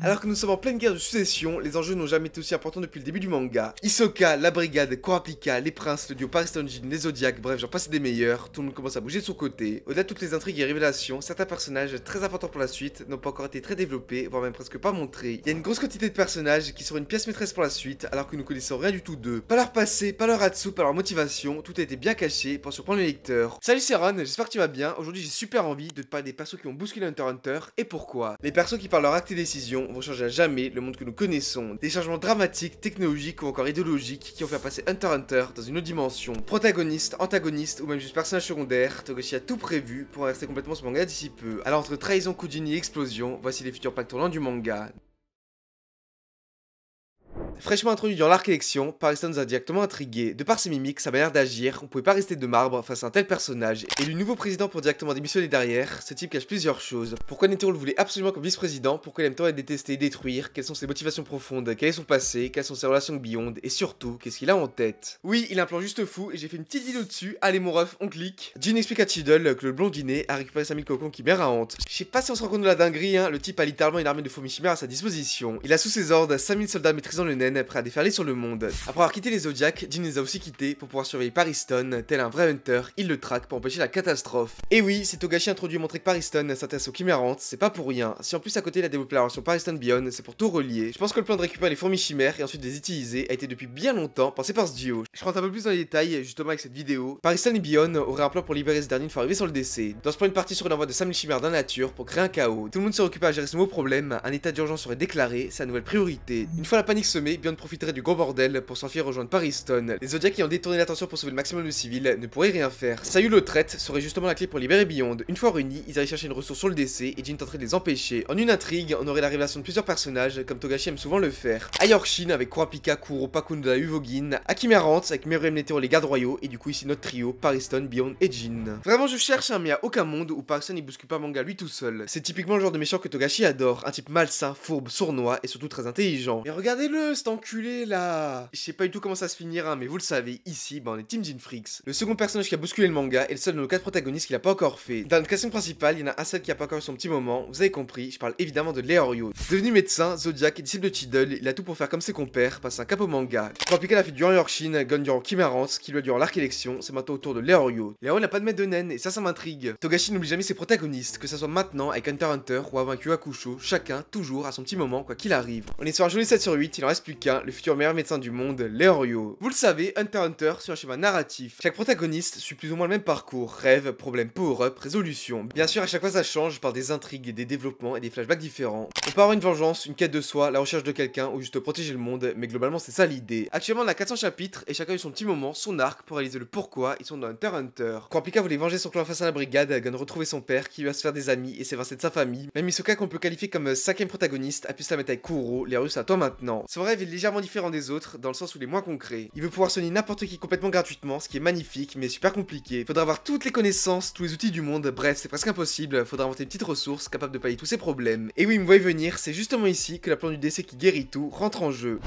Alors que nous sommes en pleine guerre de succession, les enjeux n'ont jamais été aussi importants depuis le début du manga. Isoka, la brigade, Korapika, les princes, le duo Paris Tonjin, les Zodiacs, bref, j'en passe des meilleurs, tout le monde commence à bouger de son côté. Au-delà de toutes les intrigues et révélations, certains personnages très importants pour la suite n'ont pas encore été très développés, voire même presque pas montrés. Il y a une grosse quantité de personnages qui seront une pièce maîtresse pour la suite, alors que nous connaissons rien du tout d'eux. Pas leur passé, pas leur atsu, pas leur motivation, tout a été bien caché pour surprendre les lecteurs. Salut c'est j'espère que tu vas bien. Aujourd'hui j'ai super envie de te parler des persos qui ont bousculé Hunter Hunter et pourquoi. Les persos qui parlent leur acte et décision vont changer à jamais le monde que nous connaissons. Des changements dramatiques, technologiques ou encore idéologiques qui vont faire passer Hunter Hunter dans une autre dimension. Protagoniste, antagoniste ou même juste personnage secondaire, Togashi a tout prévu pour rester complètement ce manga d'ici peu. Alors entre trahison, coup et explosion, voici les futurs tournants du manga. Fraîchement introduit dans l'arc élection, Paris nous a directement intrigué. De par ses mimiques, sa manière d'agir, on pouvait pas rester de marbre face à un tel personnage. Et le nouveau président pour directement démissionner derrière, ce type cache plusieurs choses. Pourquoi Netero le voulait absolument comme vice-président Pourquoi il aime tant être détesté et détruire Quelles sont ses motivations profondes Quel est son passé Quelles sont ses relations avec Beyond Et surtout, qu'est-ce qu'il a en tête Oui, il a un plan juste fou et j'ai fait une petite vidéo dessus. Allez mon ref, on clique. Jean explique à Tiddle que le blondinet a récupéré sa mille cocon qui à honte. Je sais pas si on se rend compte de la dinguerie, hein. Le type a littéralement une armée de fourmis chimères à sa disposition. Il a sous ses ordres 5000 soldats maîtrisant le nain prêt à déferler sur le monde. Après avoir quitté les Zodiacs, Jin les a aussi quittés pour pouvoir surveiller Pariston. Tel un vrai hunter, il le traque pour empêcher la catastrophe. Et oui, c'est Togashi introduit montrer que Pariston s'intéresse aux chimérantes, c'est pas pour rien. Si en plus à côté il a développé la relation Pariston Beyond, c'est pour tout relier. Je pense que le plan de récupérer les fourmis chimères et ensuite les utiliser a été depuis bien longtemps pensé par ce duo. Je rentre un peu plus dans les détails justement avec cette vidéo. Pariston et Beyond auraient un plan pour libérer ce dernier une fois arrivé sur le décès. Dans ce plan, une partie sur l'envoi de 5000 chimères dans la nature pour créer un chaos. Tout le monde se occupé à gérer ce nouveau problème, un état d'urgence serait déclaré, sa nouvelle priorité. Une fois la panique semée, Beyond profiterait du gros bordel pour s'enfuir rejoindre Pariston. Les Zodiacs ont détourné l'attention pour sauver le maximum de civils ne pourraient rien faire. Sayu le traite serait justement la clé pour libérer Beyond. Une fois réunis, ils allaient chercher une ressource sur le décès et Jin tenterait de les empêcher. En une intrigue, on aurait la révélation de plusieurs personnages, comme Togashi aime souvent le faire. Ayorkshin avec Kurapika, Kuro, Pakunda, Uvogin, Akimia avec Meruem les gardes royaux, et du coup ici notre trio, Pariston, Beyond et Jin. Vraiment je cherche, un mais à aucun monde où Pariston n'y bouscule pas manga lui tout seul. C'est typiquement le genre de méchant que Togashi adore, un type malsain, fourbe, sournois et surtout très intelligent. Et regardez-le, enculé là Je sais pas du tout comment ça se finira, hein, mais vous le savez, ici, ben, on est Team Freaks. Le second personnage qui a bousculé le manga est le seul de nos quatre protagonistes qui l'a pas encore fait. Dans le casting principal, il y en a un seul qui a pas encore eu son petit moment. Vous avez compris, je parle évidemment de Leorio. Devenu médecin, Zodiac et disciple de tiddle il a tout pour faire comme ses compères, passe un cap au manga. Pour appliquer la fait durant Yorkshin, Gun durant Kimarance, qui lui durant l'arc élection, c'est maintenant au tour de Leorio. Leorio n'a pas de maître de naine, et ça, ça m'intrigue. Togashi n'oublie jamais ses protagonistes, que ce soit maintenant avec Hunter Hunter ou à Yuakusho, chacun, toujours, à son petit moment, quoi qu'il arrive. On est sur un joli 7 sur 8, il en reste plus le futur meilleur médecin du monde, Leorio. Vous le savez, Hunter Hunter sur un schéma narratif. Chaque protagoniste suit plus ou moins le même parcours, rêve, problème, power-up, résolution. Bien sûr, à chaque fois ça change par des intrigues, des développements et des flashbacks différents. On peut avoir une vengeance, une quête de soi, la recherche de quelqu'un ou juste protéger le monde, mais globalement c'est ça l'idée. Actuellement on a 400 chapitres et chacun a eu son petit moment, son arc pour réaliser le pourquoi ils sont dans Hunter Hunter. Quand Pika voulait venger son clan face à la brigade, Gun retrouver son père qui lui a se faire des amis et s'évincer de sa famille. Même Hisoka qu'on peut qualifier comme cinquième protagoniste a pu se la mettre avec Kuro, les Russes à toi maintenant. C'est vrai légèrement différent des autres, dans le sens où il est moins concret. Il veut pouvoir soigner n'importe qui complètement gratuitement, ce qui est magnifique, mais super compliqué. faudra avoir toutes les connaissances, tous les outils du monde, bref, c'est presque impossible, faudra inventer une petite ressource capable de pallier tous ses problèmes. Et oui, vous me voyez venir, c'est justement ici que la plan du décès qui guérit tout rentre en jeu.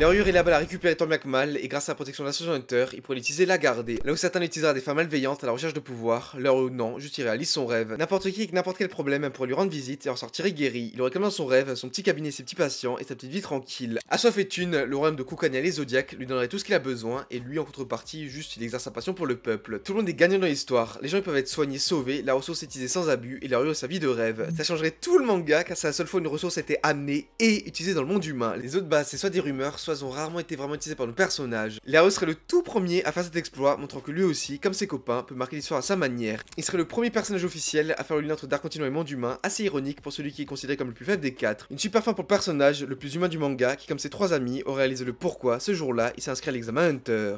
l'orure est là-bas la récupérer tant bien que mal, et grâce à la protection de la Hunter, il pourrait l'utiliser la garder. Là où certains l'utiliseront des femmes malveillantes à la recherche de pouvoir, l'heure où non, juste il réalise son rêve. N'importe qui avec n'importe quel problème pourrait lui rendre visite et en sortirait guéri. Il aurait comme dans son rêve son petit cabinet, ses petits patients et sa petite vie tranquille fait une, le royaume de Kukania les Zodiacs lui donnerait tout ce qu'il a besoin, et lui en contrepartie, juste il exerce sa passion pour le peuple. Tout le monde est gagnant dans l'histoire, les gens ils peuvent être soignés, sauvés, la ressource est utilisée sans abus, et leur a sa vie de rêve. Ça changerait tout le manga, car c'est la seule fois une ressource a été amenée et utilisée dans le monde humain. Les autres bases, c'est soit des rumeurs, soit elles ont rarement été vraiment utilisées par nos personnages. Léo serait le tout premier à faire cet exploit, montrant que lui aussi, comme ses copains, peut marquer l'histoire à sa manière. Il serait le premier personnage officiel à faire le lien entre Dark Continent et monde humain, assez ironique pour celui qui est considéré comme le plus faible des quatre. Une super fin pour le personnage, le plus humain du manga, qui comme ses trois amis ont réalisé le pourquoi ce jour-là il s'inscrit à l'examen Hunter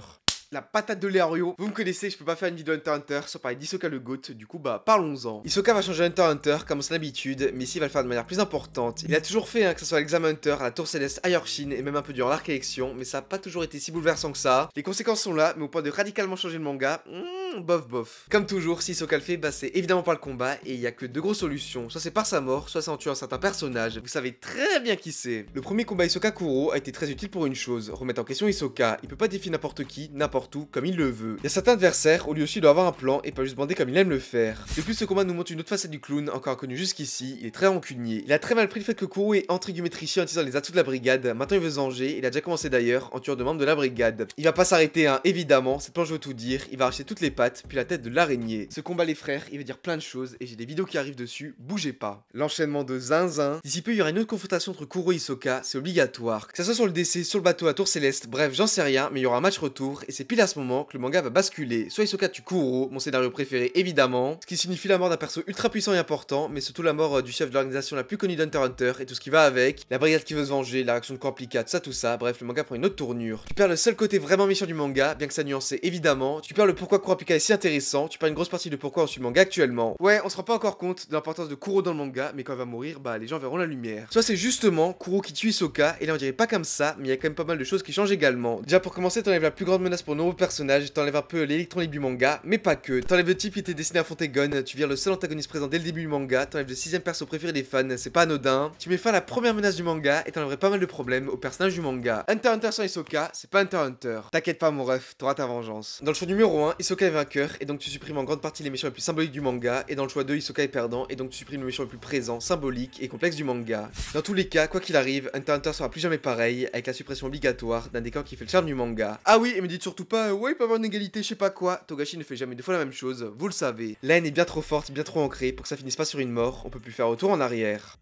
la patate de Lerio. Vous me connaissez, je peux pas faire une vidéo Hunter Hunter sans parler d'Isoka le GOAT, du coup bah parlons-en. Isoka va changer Hunter Hunter comme son habitude, mais ici va le faire de manière plus importante. Il a toujours fait, hein, que ce soit l'examen Hunter, la tour céleste, à et même un peu durant l'arc élection, mais ça a pas toujours été si bouleversant que ça. Les conséquences sont là, mais au point de radicalement changer le manga, hmm, bof bof. Comme toujours, si Isoka le fait, bah c'est évidemment pas le combat, et il y a que deux grosses solutions, soit c'est par sa mort, soit c'est en tuant un certain personnage, vous savez très bien qui c'est. Le premier combat Isoka Kuro a été très utile pour une chose, remettre en question Isoka, il peut pas défier n'importe qui, n'importe tout comme il le veut. Il y a certains adversaires où lui aussi doit avoir un plan et pas juste bander comme il aime le faire. De plus, ce combat nous montre une autre facette du clown, encore inconnue jusqu'ici. Il est très rancunier. Il a très mal pris le fait que Kuro est entre guillemets en utilisant les atouts de la brigade. Maintenant, il veut zanger. Il a déjà commencé d'ailleurs en tuant de membres de la brigade. Il va pas s'arrêter, hein, évidemment. Cette planche veut tout dire. Il va arracher toutes les pattes, puis la tête de l'araignée. Ce combat, les frères, il veut dire plein de choses et j'ai des vidéos qui arrivent dessus. Bougez pas. L'enchaînement de zinzin. D'ici peu, il y aura une autre confrontation entre Kuro et Soka. C'est obligatoire. Que ça soit sur le décès, sur le bateau à Tour Céleste, bref, j'en sais rien, mais il y aura un match retour et c'est pile à ce moment que le manga va basculer. Soit Isoka tue Kuro, mon scénario préféré évidemment, ce qui signifie la mort d'un perso ultra puissant et important, mais surtout la mort euh, du chef de l'organisation la plus connue d'Hunter Hunter et tout ce qui va avec, la brigade qui veut se venger, la réaction de Corplica, tout ça, tout ça. Bref, le manga prend une autre tournure. Tu perds le seul côté vraiment méchant du manga, bien que ça nuancé évidemment. Tu perds le pourquoi Kuropika est si intéressant, tu perds une grosse partie de pourquoi on suit le manga actuellement. Ouais, on se rend pas encore compte de l'importance de Kuro dans le manga, mais quand il va mourir, bah les gens verront la lumière. Soit c'est justement Kuro qui tue Isoka, et là on dirait pas comme ça, mais il y a quand même pas mal de choses qui changent également. Déjà pour commencer, t'enlèves la plus grande menace pour nouveau personnage, t'enlèves un peu l'électronique du manga, mais pas que. T'enlèves le type qui était destiné à Fontaine, tu vires le seul antagoniste présent dès le début du manga, t'enlèves le sixième perso préféré des fans, c'est pas anodin. Tu mets fin à la première menace du manga et t'enlèverais pas mal de problèmes au personnage du manga. Hunter Hunter sans Isoka, c'est pas Hunter Hunter. T'inquiète pas mon ref, t'auras ta vengeance. Dans le choix numéro 1, Isoka est vainqueur et donc tu supprimes en grande partie les méchants les plus symboliques du manga, et dans le choix 2, Isoka est perdant et donc tu supprimes le méchant le plus présent, symbolique et complexe du manga. Dans tous les cas, quoi qu'il arrive, Hunter Hunter sera plus jamais pareil avec la suppression obligatoire d'un décor qui fait le charme du manga. Ah oui, et me dites surtout pas, ouais, il peut avoir une égalité, je sais pas quoi. Togashi ne fait jamais deux fois la même chose, vous le savez. L'aine est bien trop forte, bien trop ancrée pour que ça finisse pas sur une mort, on peut plus faire retour en arrière.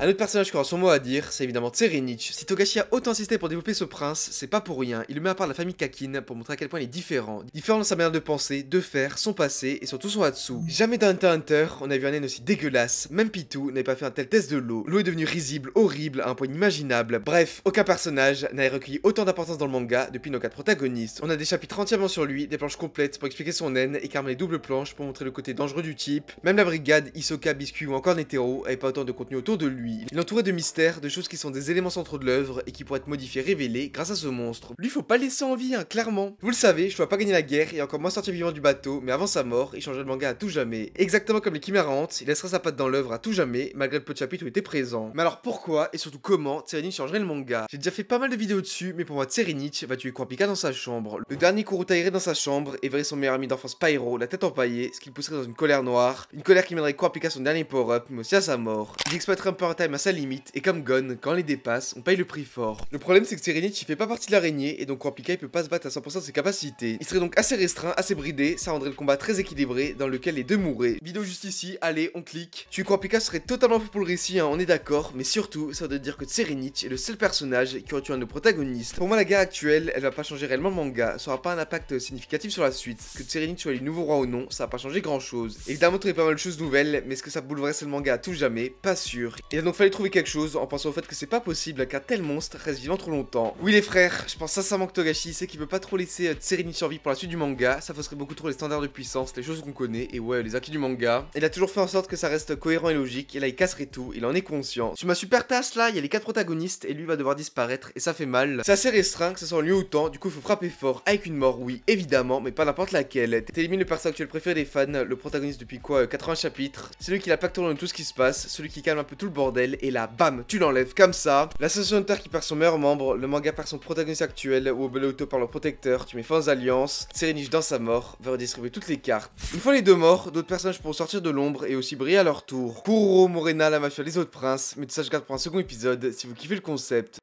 Un autre personnage qui aura son mot à dire, c'est évidemment Tserinich. Si Togashi a autant insisté pour développer ce prince, c'est pas pour rien. Il le met à part la famille Kakin pour montrer à quel point il est différent. Différent dans sa manière de penser, de faire, son passé et surtout son Hatsu. Jamais dans Hunter Hunter, on a vu un naine aussi dégueulasse. Même Pitou n'avait pas fait un tel test de l'eau. L'eau est devenue risible, horrible, à un point inimaginable. Bref, aucun personnage n'avait recueilli autant d'importance dans le manga depuis nos quatre protagonistes. On a des chapitres entièrement sur lui, des planches complètes pour expliquer son haine et carrément les doubles planches pour montrer le côté dangereux du type. Même la brigade, Isoka, Biscuit ou encore Netero n'avait pas autant de contenu autour de lui. Il est entouré de mystères, de choses qui sont des éléments centraux de l'œuvre et qui pourraient être modifiés, révélés grâce à ce monstre. Lui, faut pas laisser en vie, hein, clairement. Vous le savez, je dois pas gagner la guerre et encore moins sortir vivant du bateau, mais avant sa mort, il changera le manga à tout jamais. Exactement comme les Chimera il laissera sa patte dans l'œuvre à tout jamais, malgré le peu de chapitres où il était présent. Mais alors pourquoi et surtout comment Tserenich changerait le manga J'ai déjà fait pas mal de vidéos dessus, mais pour moi, Tserenich va tuer Kwapika dans sa chambre. Le dernier Kuruta irait dans sa chambre et verrait son meilleur ami d'enfance Pyro, la tête empaillée, ce qui le pousserait dans une colère noire. Une colère qui mènerait à son dernier power-up, mais aussi à sa mort. Il Time à sa limite, et comme Gon, quand on les dépasse, on paye le prix fort. Le problème c'est que Serenity fait pas partie de l'araignée, et donc Kwapika il peut pas se battre à 100% de ses capacités. Il serait donc assez restreint, assez bridé, ça rendrait le combat très équilibré, dans lequel les deux mourraient. Vidéo juste ici, allez, on clique. Tu crois serait totalement fou pour le récit, hein, on est d'accord, mais surtout, ça veut dire que Serenity est le seul personnage qui aurait tué un de nos protagonistes. Pour moi la guerre actuelle, elle va pas changer réellement le manga, ça aura pas un impact significatif sur la suite. Que Serenity soit le nouveau roi ou non, ça va pas changer grand chose. Évidemment, il pas mal de choses nouvelles, mais est-ce que ça bouleverait le manga à tout jamais Pas sûr. Il a donc fallu trouver quelque chose en pensant au fait que c'est pas possible qu'un tel monstre reste vivant trop longtemps. Oui les frères, je pense sincèrement que Togashi sait qu'il peut pas trop laisser euh, Tserini survivre pour la suite du manga, ça fausserait beaucoup trop les standards de puissance, les choses qu'on connaît, et ouais les acquis du manga. Il a toujours fait en sorte que ça reste cohérent et logique, et là il casserait tout, il en est conscient. Sur ma super tasse là, il y a les quatre protagonistes et lui va devoir disparaître et ça fait mal. C'est assez restreint, que ce soit en lieu ou temps, du coup il faut frapper fort avec une mort, oui, évidemment, mais pas n'importe laquelle. T'élimines le personnage actuel préféré des fans, le protagoniste depuis quoi 80 euh, chapitres, c'est lui qui l'impacte de tout ce qui se passe, celui qui calme un peu tout le bordel, et là, bam, tu l'enlèves comme ça. de terre qui perd son meilleur membre, le manga perd son protagoniste actuel, Obeloto par le protecteur, tu mets fin aux alliances, Serenich dans sa mort, va redistribuer toutes les cartes. Une fois les deux morts, d'autres personnages pourront sortir de l'ombre et aussi briller à leur tour. Kuro, Morena, la mafia, les autres princes, mais tout ça je garde pour un second épisode si vous kiffez le concept.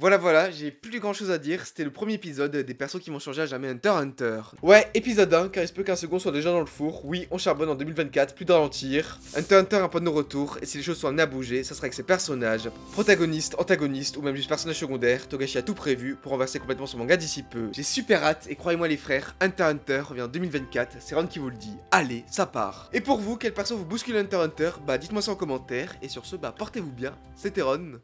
Voilà, voilà, j'ai plus grand chose à dire. C'était le premier épisode des persos qui m'ont changé à jamais Hunter Hunter. Ouais, épisode 1, car il se peut qu'un second soit déjà dans le four. Oui, on charbonne en 2024, plus de ralentir. Hunter Hunter un peu de nos retours, et si les choses sont amenées à bouger, ça sera avec ses personnages, protagonistes, antagonistes, ou même juste personnages secondaires. Togashi a tout prévu pour renverser complètement son manga d'ici peu. J'ai super hâte, et croyez-moi les frères, Hunter Hunter revient en 2024, c'est Ron qui vous le dit. Allez, ça part. Et pour vous, quelle perso vous bouscule Hunter Hunter Bah, dites-moi ça en commentaire, et sur ce, bah, portez-vous bien. C'était Ron.